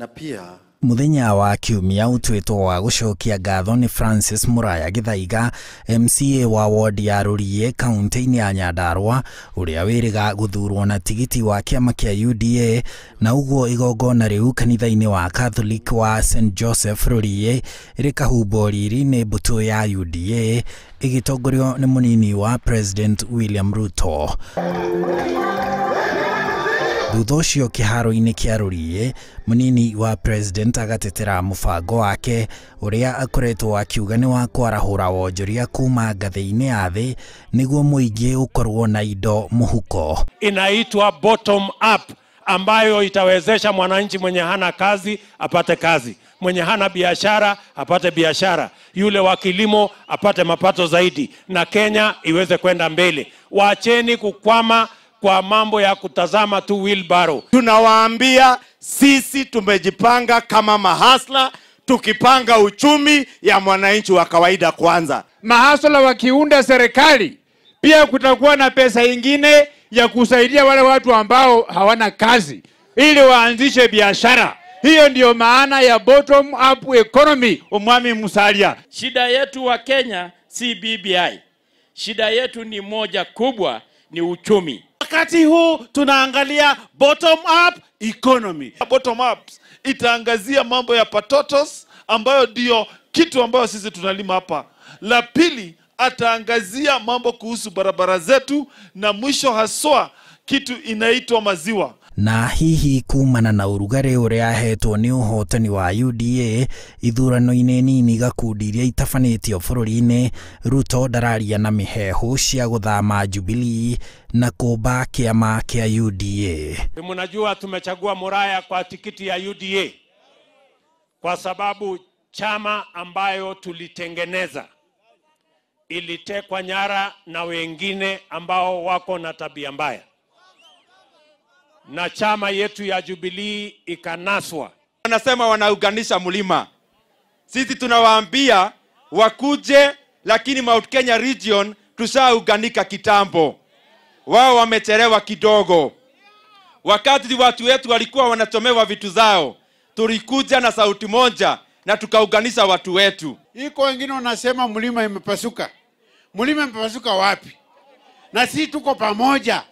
na pia muthenya wa kiumia utwitwo wa gucokia ngatho ni Francis Muraya Githaiga MCA wa ward ya Rurie kaunti-ini ya Nyandarua uria wiriga guthurwo na tigiti wa kiama kia UDA na uguo igongona riu kanitha-ini wa Catholic wa St Joseph Rurie rikahumbo riri-ini mbutu ya UDA igitongorio ni munini wa President William Ruto thutha ũcio kĩharo-inĩ kĩa rũriĩ mũnini wa president agatetera mũbango wake ũrĩa akoretwo akiuga nĩ wa kwarahũra wonjoria kuma ngathĩ-inĩ ya thĩ nĩguo mũingĩ ũkorwo na indo mũhuko inaitwa bottom up ambayo itawezesha mwananchi mwenye hana kazi apate kazi, mwenye hana biashara apate biashara, yule wa kilimo apate mapato zaidi, na Kenya iweze kwenda mbele. Waacheni kukwama kwa mambo ya kutazama tu wilbaro. Tunawaambia sisi tumejipanga kama mahasla, tukipanga uchumi ya mwananchi wa kawaida kwanza. Mahasla wakiunda serikali, pia kutakuwa na pesa ingine ya kusaidia wale watu ambao hawana kazi ili waanzishe biashara. Hiyo ndiyo maana ya bottom up economy. Umwami Musalia, shida yetu wa Kenya si BBI, shida yetu ni moja kubwa ni uchumi. Wakati huu tunaangalia bottom up economy. Bottom up itaangazia mambo ya patotos ambayo ndiyo kitu ambayo sisi tunalima hapa. La pili ataangazia mambo kuhusu barabara zetu, na mwisho haswa kitu inaitwa maziwa na hihi kumana na urugarĩ ũrĩa ahetwo nĩ ũhotani wa UDA ithurano-inĩ nini gakundi iria itabanĩtio bũrũri-inĩ Ruto ndararia na mĩhehu cia gũthama Jubilee na kũmba kĩama kĩa UDA. Mnajua tumechagua Muraya kwa tikiti ya UDA kwa sababu chama ambayo tulitengeneza ilitekwa nyara na wengine ambao wako na tabia mbaya na chama yetu ya Jubilee ikanaswa. Wanasema wanauganisha mlima. Sisi tunawaambia wakuje, lakini Mount Kenya region tushauganika kitambo, wao wamechelewa kidogo. Wakati watu wetu walikuwa wanachomewa vitu zao, tulikuja na sauti moja na tukauganisha watu wetu. Iko wengine wanasema mlima imepasuka. Mlima imepasuka wapi? Na sisi tuko pamoja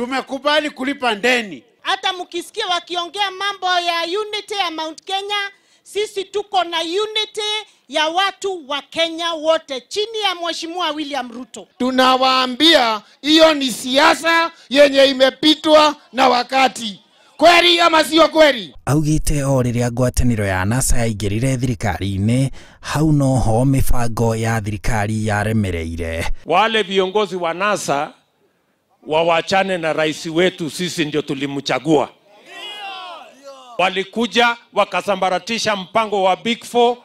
tumekubali kulipa ndeni. Hata mkisikia wakiongea mambo ya unity ya Mount Kenya, sisi tuko na unity ya watu wa Kenya wote chini ya Mheshimiwa William Ruto. Tunawaambia hiyo ni siasa yenye imepitwa na wakati kweri ama sio kweri augite o riria ngwatanĩro ya nasa yaingirire thirikari-inĩ hau noho mĩbango ya thirikari yaremereire wale viongozi wa nasa wawachane na rais wetu, sisi ndio tulimchagua. Walikuja wakasambaratisha mpango wa Big Four,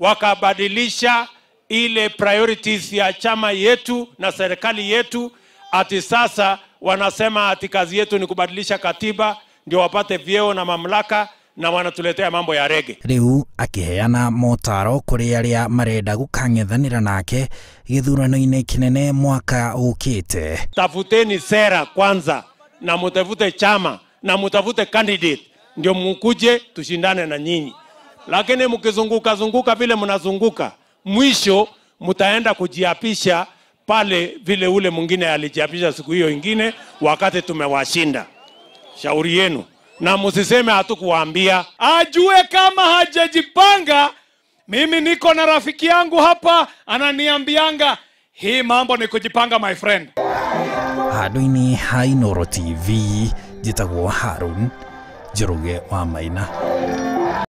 wakabadilisha ile priorities ya chama yetu na serikali yetu. Ati sasa wanasema ati kazi yetu ni kubadilisha katiba ndio wapate vyeo na mamlaka na wanatuletea mambo ya rege riu akiheana motaro kuri aria marenda gukang'ethanira nake githurano-ini kinene mwaka ukite tafuteni sera kwanza na mutafute chama na mutafute candidate ndio mukuje tushindane na nyinyi lakini mkizunguka zunguka vile mnazunguka mwisho mtaenda kujiapisha pale vile ule mwingine alijiapisha siku hiyo ingine wakati tumewashinda shauri yenu na msiseme hatukuambia, Ajue kama hajajipanga. Mimi niko na rafiki yangu hapa ananiambianga hii mambo ni kujipanga my friend. handå-inä ha tv njä harun Jiruge wa maina